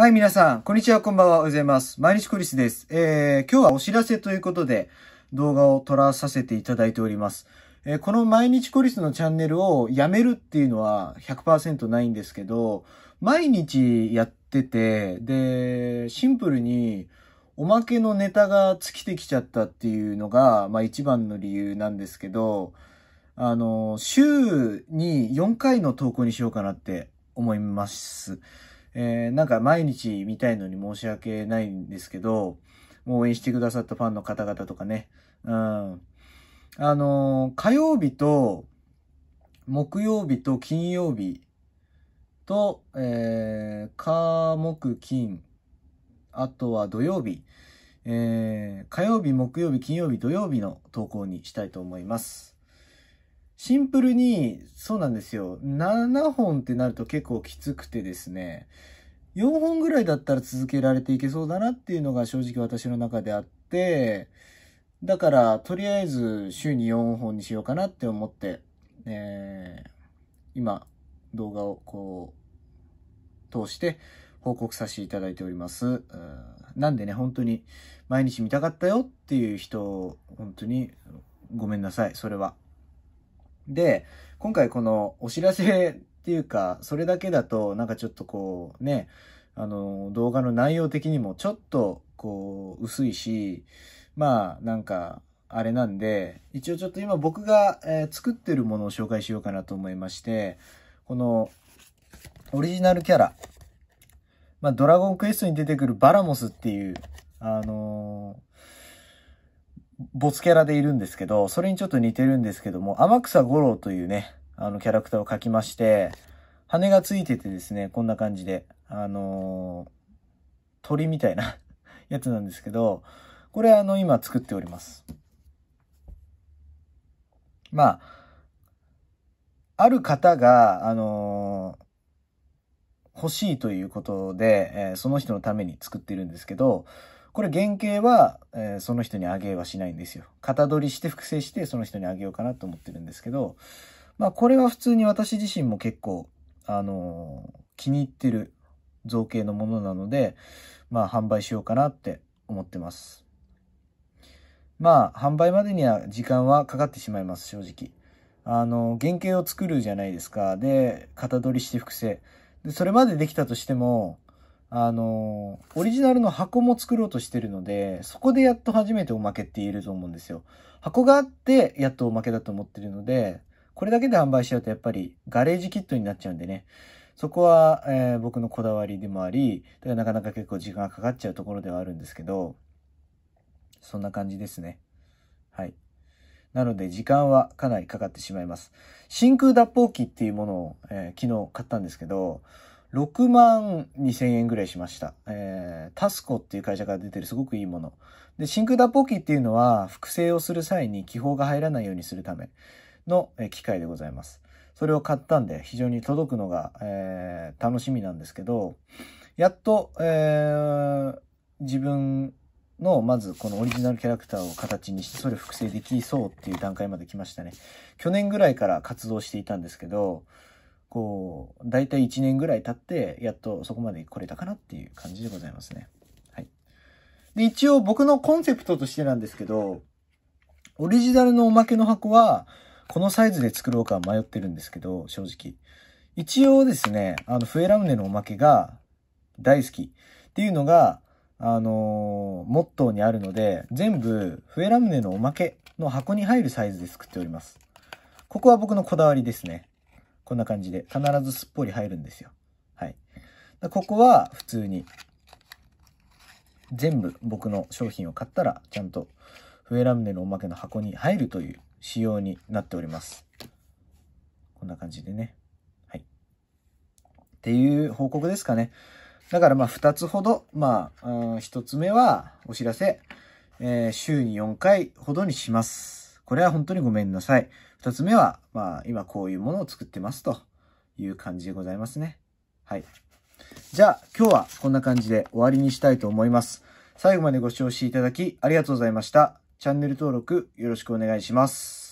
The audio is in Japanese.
はい、皆さん、こんにちは、こんばんは、おはようございます。毎日クリスです。えー、今日はお知らせということで、動画を撮らさせていただいております。えー、この毎日クリスのチャンネルをやめるっていうのは100%ないんですけど、毎日やってて、で、シンプルに、おまけのネタが尽きてきちゃったっていうのが、まあ一番の理由なんですけど、あの、週に4回の投稿にしようかなって思います。えー、なんか毎日見たいのに申し訳ないんですけど、応援してくださったファンの方々とかね、うん。あのー、火曜日と、木曜日と金曜日と、えー、火、木、金、あとは土曜日、えー、火曜日、木曜日、金曜日、土曜日の投稿にしたいと思います。シンプルに、そうなんですよ。7本ってなると結構きつくてですね、4本ぐらいだったら続けられていけそうだなっていうのが正直私の中であって、だから、とりあえず週に4本にしようかなって思って、えー、今、動画をこう、通して報告させていただいております。なんでね、本当に毎日見たかったよっていう人、本当にごめんなさい、それは。で、今回このお知らせっていうか、それだけだとなんかちょっとこうね、あの、動画の内容的にもちょっとこう薄いし、まあなんかあれなんで、一応ちょっと今僕が、えー、作ってるものを紹介しようかなと思いまして、このオリジナルキャラ、まあドラゴンクエストに出てくるバラモスっていう、あのーボツキャラでいるんですけど、それにちょっと似てるんですけども、天草五郎というね、あのキャラクターを描きまして、羽がついててですね、こんな感じで、あのー、鳥みたいな やつなんですけど、これあの、今作っております。まあ、ある方が、あのー、欲しいということで、えー、その人のために作ってるんですけど、これ原型は、えー、その人にあげはしないんですよ。型取りして複製してその人にあげようかなと思ってるんですけど、まあこれは普通に私自身も結構、あのー、気に入ってる造形のものなので、まあ販売しようかなって思ってます。まあ販売までには時間はかかってしまいます、正直。あの、原型を作るじゃないですか。で、型取りして複製。で、それまでできたとしても、あの、オリジナルの箱も作ろうとしてるので、そこでやっと初めておまけって言えると思うんですよ。箱があって、やっとおまけだと思ってるので、これだけで販売しちゃうとやっぱりガレージキットになっちゃうんでね。そこは、えー、僕のこだわりでもあり、だからなかなか結構時間がかかっちゃうところではあるんですけど、そんな感じですね。はい。なので時間はかなりかかってしまいます。真空脱法機っていうものを、えー、昨日買ったんですけど、6万2000円ぐらいしました。えー、タスコっていう会社から出てるすごくいいもの。で、真空脱ポ機っていうのは、複製をする際に気泡が入らないようにするための機械でございます。それを買ったんで、非常に届くのが、えー、楽しみなんですけど、やっと、えー、自分の、まずこのオリジナルキャラクターを形にして、それ複製できそうっていう段階まで来ましたね。去年ぐらいから活動していたんですけど、こう、大体1年ぐらい経って、やっとそこまで来れたかなっていう感じでございますね。はい。で、一応僕のコンセプトとしてなんですけど、オリジナルのおまけの箱は、このサイズで作ろうか迷ってるんですけど、正直。一応ですね、あの、フエラムネのおまけが大好きっていうのが、あのー、モットーにあるので、全部、フエラムネのおまけの箱に入るサイズで作っております。ここは僕のこだわりですね。こんな感じで、必ずすっぽり入るんですよ。はい。ここは普通に、全部僕の商品を買ったら、ちゃんと笛ラムネのおまけの箱に入るという仕様になっております。こんな感じでね。はい。っていう報告ですかね。だからまあ2つほど、まあ、1つ目はお知らせ、えー、週に4回ほどにします。これは本当にごめんなさい。二つ目は、まあ、今こういうものを作ってますという感じでございますね。はい。じゃあ、今日はこんな感じで終わりにしたいと思います。最後までご視聴していただきありがとうございました。チャンネル登録よろしくお願いします。